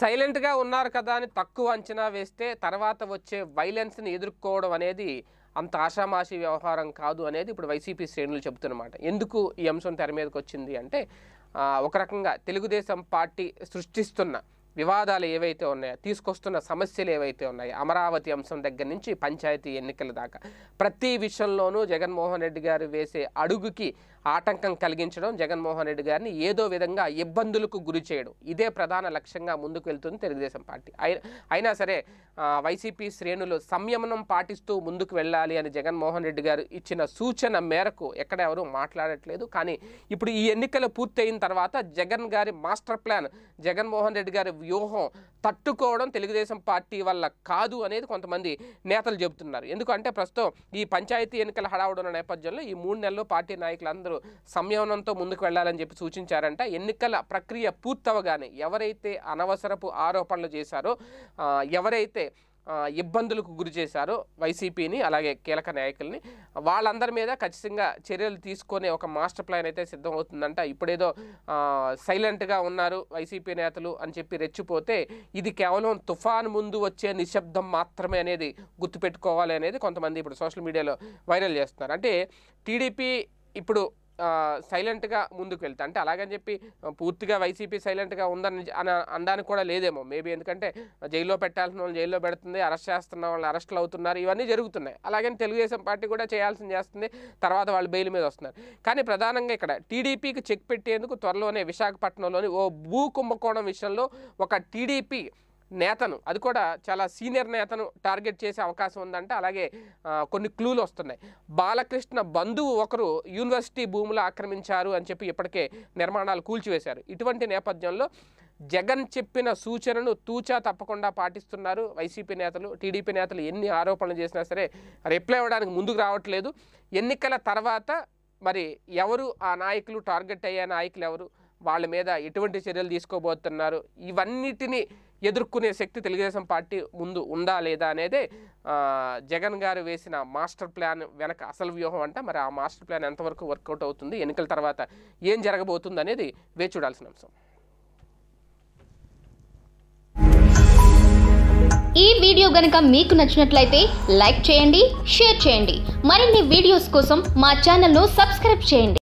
సైలెంట్గా ఉన్నారు కదా అని తక్కువ అంచనా వేస్తే తర్వాత వచ్చే వైలెన్స్ని ఎదుర్కోవడం అనేది అంత ఆషామాషి వ్యవహారం కాదు అనేది ఇప్పుడు వైసీపీ శ్రేణులు చెబుతున్నమాట ఎందుకు ఈ అంశం తెర మీదకి వచ్చింది అంటే ఒక రకంగా తెలుగుదేశం పార్టీ సృష్టిస్తున్న వివాదాలు ఏవైతే ఉన్నాయో తీసుకొస్తున్న సమస్యలు ఏవైతే ఉన్నాయో అమరావతి అంశం దగ్గర నుంచి పంచాయతీ ఎన్నికల దాకా ప్రతి విషయంలోనూ జగన్మోహన్ రెడ్డి గారు వేసే అడుగుకి ఆటంకం కలిగించడం జగన్మోహన్ రెడ్డి గారిని ఏదో విధంగా ఇబ్బందులకు గురి చేయడం ఇదే ప్రధాన లక్ష్యంగా ముందుకు వెళ్తుంది తెలుగుదేశం పార్టీ అయినా సరే వైసీపీ శ్రేణులు సంయమనం పాటిస్తూ ముందుకు వెళ్ళాలి అని జగన్మోహన్ రెడ్డి గారు ఇచ్చిన సూచన మేరకు ఎక్కడ ఎవరు మాట్లాడట్లేదు కానీ ఇప్పుడు ఈ ఎన్నికలు పూర్తయిన తర్వాత జగన్ గారి మాస్టర్ ప్లాన్ జగన్మోహన్ రెడ్డి గారు వ్యూహం తట్టుకోవడం తెలుగుదేశం పార్టీ వల్ల కాదు అనేది కొంతమంది నేతలు చెబుతున్నారు ఎందుకంటే ప్రస్తుతం ఈ పంచాయతీ ఎన్నికల హడావుడున్న నేపథ్యంలో ఈ మూడు నెలల్లో పార్టీ నాయకులందరూ సంయమనంతో ముందుకు వెళ్లాలని చెప్పి సూచించారంట ఎన్నికల ప్రక్రియ పూర్తవగానే ఎవరైతే అనవసరపు ఆరోపణలు చేశారో ఎవరైతే ఇబ్బందులకు గురి చేశారు వైసీపీని అలాగే కీలక నాయకుల్ని వాళ్ళందరి మీద ఖచ్చితంగా చర్యలు తీసుకునే ఒక మాస్టర్ ప్లాన్ అయితే సిద్ధం అవుతుందంట ఇప్పుడేదో సైలెంట్గా ఉన్నారు వైసీపీ నేతలు అని చెప్పి రెచ్చిపోతే ఇది కేవలం తుఫాన్ ముందు వచ్చే నిశ్శబ్దం మాత్రమే అనేది గుర్తుపెట్టుకోవాలి అనేది కొంతమంది ఇప్పుడు సోషల్ మీడియాలో వైరల్ చేస్తున్నారు అంటే టీడీపీ ఇప్పుడు సైలెంట్గా ముందుకు వెళ్తా అంటే అలాగని చెప్పి పూర్తిగా వైసీపీ సైలెంట్గా ఉందని అనడానికి కూడా లేదేమో మేబీ ఎందుకంటే జైల్లో పెట్టాల్సిన వాళ్ళు జైల్లో పెడుతుంది అరెస్ట్ చేస్తున్న వాళ్ళు అరెస్టులు అవుతున్నారు ఇవన్నీ జరుగుతున్నాయి అలాగని తెలుగుదేశం పార్టీ కూడా చేయాల్సింది చేస్తుంది తర్వాత వాళ్ళు బెయిల్ మీద వస్తున్నారు కానీ ప్రధానంగా ఇక్కడ టీడీపీకి చెక్ పెట్టేందుకు త్వరలోనే విశాఖపట్నంలోని ఓ భూ కుంభకోణం విషయంలో ఒక టీడీపీ నేతను అది కూడా చాలా సీనియర్ నేతను టార్గెట్ చేసే అవకాశం ఉందంటే అలాగే కొన్ని క్లూలు వస్తున్నాయి బాలకృష్ణ బంధువు ఒకరు యూనివర్సిటీ భూములు ఆక్రమించారు అని చెప్పి ఇప్పటికే నిర్మాణాలు కూల్చివేశారు ఇటువంటి నేపథ్యంలో జగన్ చెప్పిన సూచనను తూచా తప్పకుండా పాటిస్తున్నారు వైసీపీ నేతలు టీడీపీ నేతలు ఎన్ని ఆరోపణలు చేసినా సరే రిప్లై అవ్వడానికి ముందుకు రావట్లేదు ఎన్నికల తర్వాత మరి ఎవరు ఆ నాయకులు టార్గెట్ అయ్యే నాయకులు ఎవరు వాళ్ళ మీద ఎటువంటి చర్యలు తీసుకోబోతున్నారు ఇవన్నిటిని ఎదుర్కొనే శక్తి తెలుగుదేశం పార్టీ ముందు ఉందా లేదా అనేది జగన్ గారు వేసిన మాస్టర్ ప్లాన్ వెనక అసలు వ్యూహం అంటే మరి ఆ మాస్టర్ ప్లాన్ ఎంతవరకు వర్కౌట్ అవుతుంది ఎన్నికల తర్వాత ఏం జరగబోతుంది అనేది వేచి చూడాల్సిన అంశం ఈ వీడియో గనక మీకు నచ్చినట్లయితే లైక్ చేయండి షేర్ చేయండి మరిన్ని వీడియోస్ కోసం మా ఛానల్ను సబ్స్క్రైబ్ చేయండి